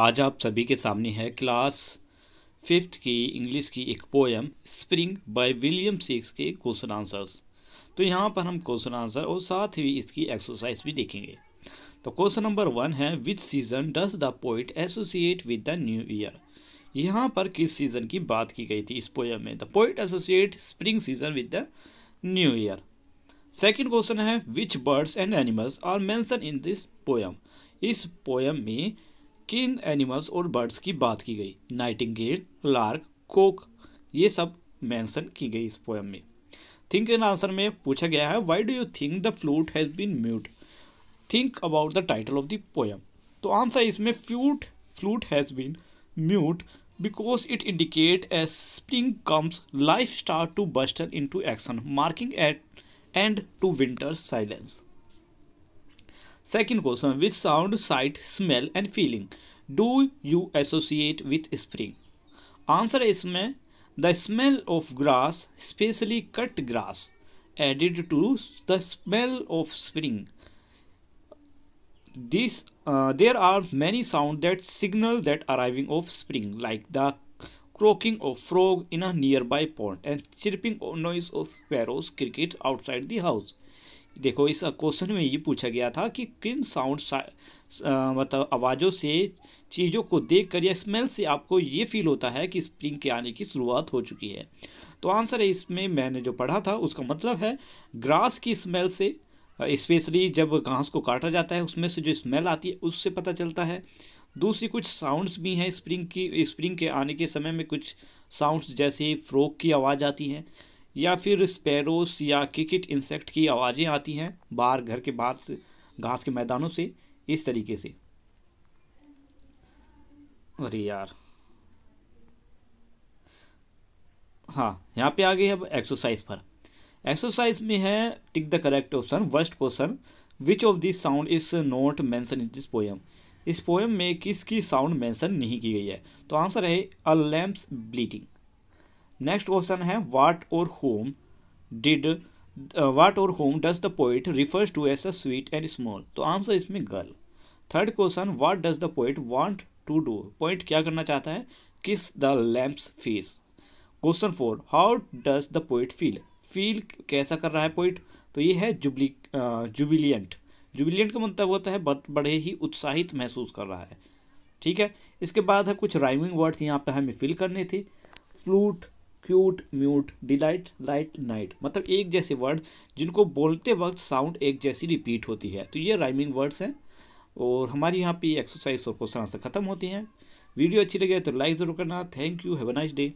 आज आप सभी के सामने है क्लास फिफ्थ की इंग्लिश की एक poem spring by William six के क्वेश्चन आंसर्स तो यहाँ पर हम क्वेश्चन आंसर और साथ ही इसकी एक्सरसाइज भी देखेंगे तो क्वेश्चन नंबर वन है which season does the poet associate with the new year यहाँ पर किस सीजन की बात की गई थी इस पोएम में the poet associate spring season with the new year second question है which birds and animals are mentioned in this poem इस पोएम में किन एनिमल्स और बर्ड्स की बात की गई नाइटिंगेल लार्क कोक ये सब मेंशन की गई इस पोएम में थिंक एंड आंसर में पूछा गया है why do you think the flute has been mute think about the title of the poem तो आंसर इसमें flute flute has been mute because it indicate a spring comes life start to burst into action marking at end to winter silence Second question, which sound, sight, smell and feeling do you associate with spring? Answer is the smell of grass, especially cut grass, added to the smell of spring. This, uh, there are many sounds that signal that arriving of spring, like the croaking of frog in a nearby pond and chirping noise of sparrows cricket outside the house. देखो इस question में ये पूछा गया था कि किन sound मतलब आवाज़ों से चीज़ों को देख कर या स्मेल से आपको ये फील होता है कि स्प्रिंग के आने की शुरुआत हो चुकी है तो आंसर है इसमें मैंने जो पढ़ा था उसका मतलब है ग्रास की स्मेल से स्पेशली जब घास को काटा जाता है उसमें से जो स्मेल आती है उससे पता चलता है दूसरी कुछ साउंड्स भी हैं स्प्रिंग की स्प्रिंग के आने के समय में कुछ साउंड्स जैसे फ्रोक की आवाज़ आती है या फिर स्पैरोस या किकिट इंसेक्ट की आवाज़ें आती हैं बाहर घर के बाहर से घास के मैदानों से इस तरीके से अरे यार हाँ यहाँ पे आ गई अब एक्सरसाइज पर एक्सरसाइज में है tick the correct option first question which of this sound is not mentioned in this poem इस पोएम में किसकी साउंड मेंशन नहीं की गई है तो आंसर है a lamb's bleating next question है what or whom did what or whom does the poet refers to as a sweet and small तो आंसर इसमें girl third question what does the poet want to do poet क्या करना चाहता है kiss the lamb's face question four how does the poet feel feel कैसा कर रहा है पोइट तो ये है जुबली जुबिलियंट जुबिलियंट का मतलब होता है बड़े ही उत्साहित महसूस कर रहा है ठीक है इसके बाद है कुछ राइमिंग वर्ड्स यहाँ पे हमें फिल करने थे flute cute mute delight light night मतलब एक जैसे वर्ड जिनको बोलते वक्त साउंड एक जैसी रिपीट होती है तो ये राइमिंग वर्ड्स हैं और हमारी यहाँ पे एक्सरसाइज और क्वेश्चन आंसर खत्म होती हैं वीडियो अच्छी लगे तो लाइक ज़रूर करना thank you have a nice day